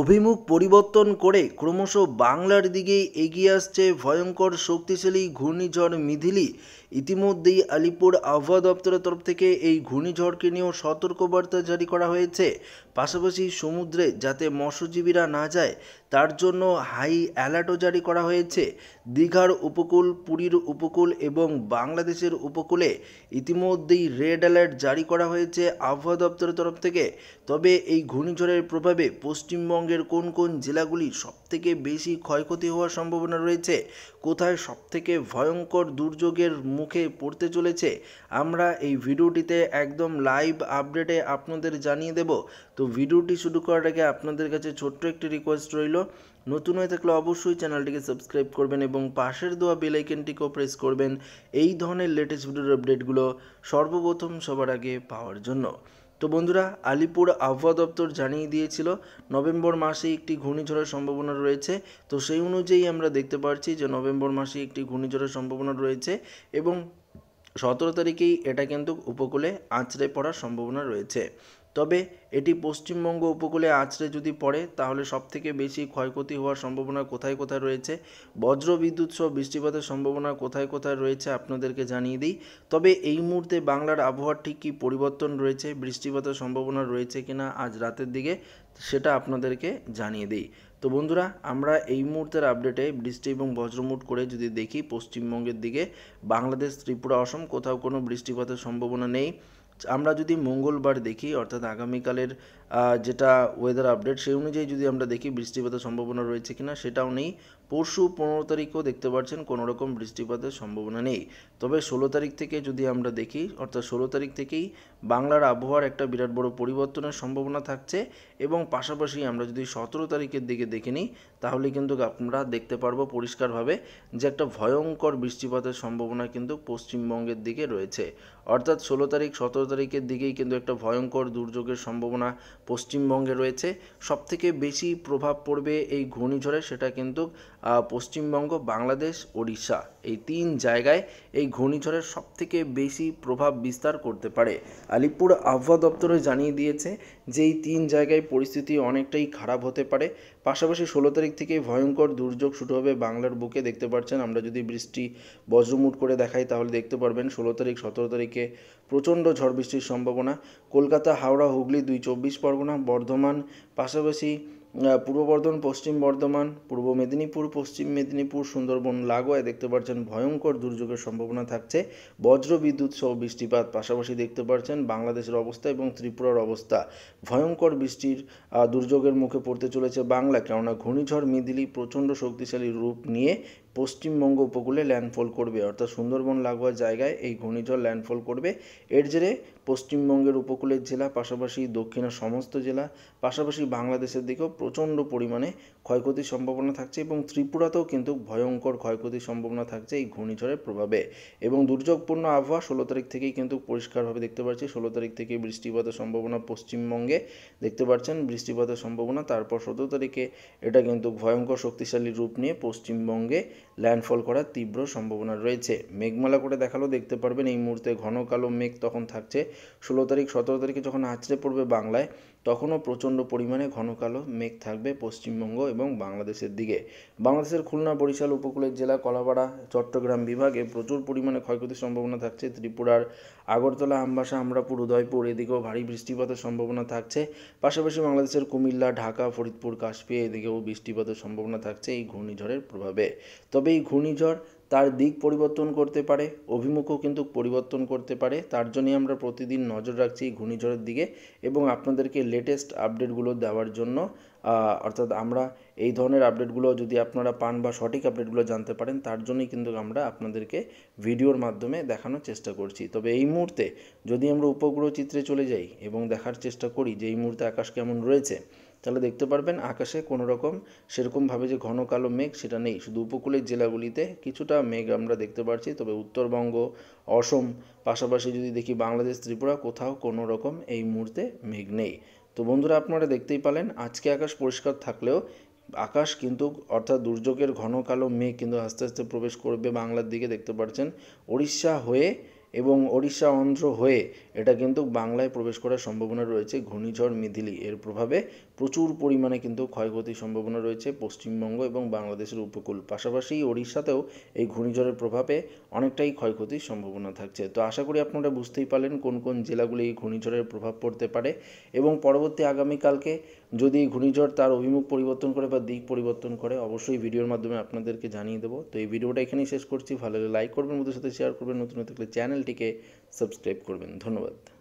অভিমুখ পরিবর্তন করে ক্রমশ বাংলার দিকে এগিয়ে আসছে ভয়ঙ্কর শক্তিশালী ঘূর্ণিঝড় মিধিলি ইতিমধ্যেই আলিপুর আবহাওয়া দপ্তরের তরফ থেকে এই ঘূর্ণিঝড়কে নিয়েও সতর্কবার্তা জারি করা হয়েছে পাশাপাশি সমুদ্রে যাতে মৎস্যজীবীরা না যায় তার জন্য হাই অ্যালার্টও জারি করা হয়েছে দীঘার উপকূল পুরীর উপকূল এবং বাংলাদেশের উপকূলে ইতিমধ্যেই রেড অ্যালার্ট জারি করা হয়েছে আবহাওয়া দপ্তরের তরফ থেকে তবে এই ঘূর্ণিঝড়ের প্রভাবে পশ্চিমবঙ্গ পশ্চিমবঙ্গের কোন কোন জেলাগুলি সবথেকে বেশি ক্ষয়ক্ষতি হওয়ার সম্ভাবনা রয়েছে কোথায় সবথেকে ভয়ঙ্কর দুর্যোগের মুখে পড়তে চলেছে আমরা এই ভিডিওটিতে একদম লাইভ আপডেটে আপনাদের জানিয়ে দেব তো ভিডিওটি শুরু করার আগে আপনাদের কাছে ছোট্ট একটি রিকোয়েস্ট রইল নতুন হয়ে থাকলে অবশ্যই চ্যানেলটিকে সাবস্ক্রাইব করবেন এবং পাশের দেওয়া বেলাইকেনটিকেও প্রেস করবেন এই ধরনের লেটেস্ট ভিডিওর আপডেটগুলো সর্বপ্রথম সবার আগে পাওয়ার জন্য তো বন্ধুরা আলিপুর আবহাওয়া দপ্তর জানিয়ে দিয়েছিল নভেম্বর মাসে একটি ঘূর্ণিঝড়ের সম্ভাবনা রয়েছে তো সেই অনুযায়ী আমরা দেখতে পাচ্ছি যে নভেম্বর মাসে একটি ঘূর্ণিঝড়ের সম্ভাবনা রয়েছে এবং সতেরো তারিখেই এটা কিন্তু উপকূলে আঁচড়ে পড়ার সম্ভাবনা রয়েছে তবে এটি পশ্চিমবঙ্গ উপকূলে আছড়ে যদি পড়ে তাহলে সবথেকে বেশি ক্ষয়ক্ষতি হওয়ার সম্ভাবনা কোথায় কোথায় রয়েছে বজ্র বিদ্যুৎ সহ বৃষ্টিপাতের সম্ভাবনা কোথায় কোথায় রয়েছে আপনাদেরকে জানিয়ে দিই তবে এই মুহূর্তে বাংলার আবহাওয়ার ঠিক কী পরিবর্তন রয়েছে বৃষ্টিপাতের সম্ভাবনা রয়েছে কিনা আজ রাতের দিকে সেটা আপনাদেরকে জানিয়ে দিই তো বন্ধুরা আমরা এই মুহূর্তের আপডেটে বৃষ্টি এবং বজ্রমুট করে যদি দেখি পশ্চিমবঙ্গের দিকে বাংলাদেশ ত্রিপুরা অসম কোথাও কোনো বৃষ্টিপাতের সম্ভাবনা নেই আমরা যদি মঙ্গলবার দেখি অর্থাৎ আগামীকালের যেটা ওয়েদার আপডেট সেই অনুযায়ী যদি আমরা দেখি বৃষ্টিপাতের সম্ভাবনা রয়েছে কিনা সেটাও নেই পরশু পনেরো তারিখও দেখতে পাচ্ছেন কোনো রকম বৃষ্টিপাতের সম্ভাবনা নেই তবে ষোলো তারিখ থেকে যদি আমরা দেখি অর্থাৎ ষোলো তারিখ থেকেই বাংলার আবহাওয়ার একটা বিরাট বড় পরিবর্তনের সম্ভাবনা থাকছে এবং পাশাপাশি আমরা যদি সতেরো তারিখের দিকে দেখে নিই তাহলে কিন্তু আমরা দেখতে পারবো পরিষ্কারভাবে যে একটা ভয়ঙ্কর বৃষ্টিপাতের সম্ভাবনা কিন্তু পশ্চিমবঙ্গের দিকে রয়েছে অর্থাৎ ষোলো তারিখ সতেরো তারিখের দিকেই কিন্তু একটা ভয়ঙ্কর দুর্যোগের সম্ভাবনা পশ্চিমবঙ্গে রয়েছে সবথেকে বেশি প্রভাব পড়বে এই ঘূর্ণিঝড়ে সেটা কিন্তু পশ্চিমবঙ্গ বাংলাদেশ ওড়িশা এই তিন জায়গায় এই ঘূর্ণিঝড়ের সবথেকে বেশি প্রভাব বিস্তার করতে পারে আলিপুর আবহাওয়া দপ্তরে জানিয়ে দিয়েছে যে এই তিন জায়গায় পরিস্থিতি অনেকটাই খারাপ হতে পারে পাশাপাশি ষোলো তারিখ থেকে ভয়ঙ্কর দুর্যোগ শুরু হবে বাংলার বুকে দেখতে পাচ্ছেন আমরা যদি বৃষ্টি বজ্রমুট করে দেখাই তাহলে দেখতে পারবেন ষোলো তারিখ সতেরো তারিখে প্রচণ্ড ঝড় বৃষ্টির সম্ভাবনা কলকাতা হাওড়া হুগলি দুই চব্বিশ পরগনা বর্ধমান পাশাপাশি পূর্ব বর্ধমান পশ্চিম বর্ধমান পূর্ব মেদিনীপুর পশ্চিম মেদিনীপুর সুন্দরবন লাগোয়ায় দেখতে পাচ্ছেন ভয়ঙ্কর দুর্যোগের সম্ভাবনা থাকছে বজ্র বিদ্যুৎ সহ বৃষ্টিপাত পাশাপাশি দেখতে পাচ্ছেন বাংলাদেশের অবস্থা এবং ত্রিপুরার অবস্থা ভয়ঙ্কর বৃষ্টির দুর্যোগের মুখে পড়তে চলেছে বাংলা কেননা ঘূর্ণিঝড় মিদিলি প্রচণ্ড শক্তিশালী রূপ নিয়ে পশ্চিমবঙ্গ উপকূলে ল্যান্ডফল করবে অর্থাৎ সুন্দরবন লাগোয়া জায়গায় এই ঘূর্ণিঝড় ল্যান্ডফল করবে এর জেরে পশ্চিমবঙ্গের উপকূলের জেলা পাশাপাশি দক্ষিণের সমস্ত জেলা পাশাপাশি বাংলাদেশের দিকেও প্রচণ্ড পরিমাণে ক্ষয়ক্ষতির সম্ভাবনা থাকছে এবং ত্রিপুরাতেও কিন্তু ভয়ঙ্কর ক্ষয়ক্ষতির সম্ভাবনা থাকছে এই ঘূর্ণিঝড়ের প্রভাবে এবং দুর্যোগপূর্ণ আবহাওয়া ষোলো তারিখ থেকেই কিন্তু পরিষ্কারভাবে দেখতে পাচ্ছি ষোলো তারিখ থেকে বৃষ্টিপাতের সম্ভাবনা পশ্চিমবঙ্গে দেখতে পাচ্ছেন বৃষ্টিপাতের সম্ভাবনা তারপর সতেরো তারিখে এটা কিন্তু ভয়ঙ্কর শক্তিশালী রূপ নিয়ে পশ্চিমবঙ্গে ল্যান্ডফল করার তীব্র সম্ভাবনা রয়েছে মেঘমালা করে দেখালো দেখতে পারবেন এই মুহূর্তে ঘন কালো মেঘ তখন থাকছে ষোলো তারিখ সতেরো তারিখে যখন আছড়ে পড়বে বাংলায় তখনও প্রচণ্ড পরিমাণে ঘন কালো মেঘ থাকবে পশ্চিমবঙ্গ এবং বাংলাদেশের দিকে বাংলাদেশের খুলনা বরিশাল উপকূলের জেলা কলাপাড়া চট্টগ্রাম বিভাগে প্রচুর পরিমাণে ক্ষয়ক্ষতির সম্ভাবনা থাকছে ত্রিপুরার আগরতলা আমবাসা আমরাপুর উদয়পুর এদিকেও ভারী বৃষ্টিপাতের সম্ভাবনা থাকছে পাশাপাশি বাংলাদেশের কুমিল্লা ঢাকা ফরিদপুর কাশ্মীর এদিকেও বৃষ্টিপাতের সম্ভাবনা থাকছে এই ঘূর্ণিঝড়ের প্রভাবে তবে এই ঘূর্ণিঝড় তার দিক পরিবর্তন করতে পারে অভিমুখও কিন্তু পরিবর্তন করতে পারে তার জন্যই আমরা প্রতিদিন নজর রাখছি ঘূর্ণিঝড়ের দিকে এবং আপনাদেরকে লেটেস্ট আপডেটগুলো দেওয়ার জন্য অর্থাৎ আমরা এই ধরনের আপডেটগুলো যদি আপনারা পান বা সঠিক আপডেটগুলো জানতে পারেন তার জন্যই কিন্তু আমরা আপনাদেরকে ভিডিওর মাধ্যমে দেখানোর চেষ্টা করছি তবে এই মুহূর্তে যদি আমরা উপগ্রহ চিত্রে চলে যাই এবং দেখার চেষ্টা করি যে এই মুহূর্তে আকাশ কেমন রয়েছে তাহলে দেখতে পারবেন আকাশে কোনো রকম সেরকমভাবে যে ঘন কালো মেঘ সেটা নেই শুধু উপকূলের জেলাগুলিতে কিছুটা মেঘ আমরা দেখতে পাচ্ছি তবে উত্তরবঙ্গ অসম পাশাপাশি যদি দেখি বাংলাদেশ ত্রিপুরা কোথাও কোনো রকম এই মুহূর্তে মেঘ নেই তো বন্ধুরা আপনারা দেখতেই পালেন আজকে আকাশ পরিষ্কার থাকলেও আকাশ কিন্তু অর্থাৎ দুর্যোগের ঘন কালো মেঘ কিন্তু আস্তে আস্তে প্রবেশ করবে বাংলার দিকে দেখতে পাচ্ছেন ওড়িশা হয়ে এবং ওড়িশা অন্ধ্র হয়ে এটা কিন্তু বাংলায় প্রবেশ করার সম্ভাবনা রয়েছে ঘূর্ণিঝড় মিথিলি এর প্রভাবে প্রচুর পরিমাণে কিন্তু ক্ষয়ক্ষতির সম্ভাবনা রয়েছে পশ্চিমবঙ্গ এবং বাংলাদেশের উপকূল পাশাপাশি ওড়িশাতেও এই ঘূর্ণিঝড়ের প্রভাবে অনেকটাই ক্ষয়ক্ষতির সম্ভাবনা থাকছে তো আশা করি আপনারা বুঝতেই পারলেন কোন কোন জেলাগুলি এই ঘূর্ণিঝড়ের প্রভাব পড়তে পারে এবং পরবর্তী আগামীকালকে যদি ঘূর্ণিঝড় তার অভিমুখ পরিবর্তন করে বা দিক পরিবর্তন করে অবশ্যই ভিডিওর মাধ্যমে আপনাদেরকে জানিয়ে দেবো তো এই ভিডিওটা এখানেই শেষ করছি ভালো লাগলে লাইক করবেন বন্ধুদের সাথে শেয়ার করবেন নতুন নতুন চ্যানেল চ্যানেলটিকে সাবস্ক্রাইব করবেন ধন্যবাদ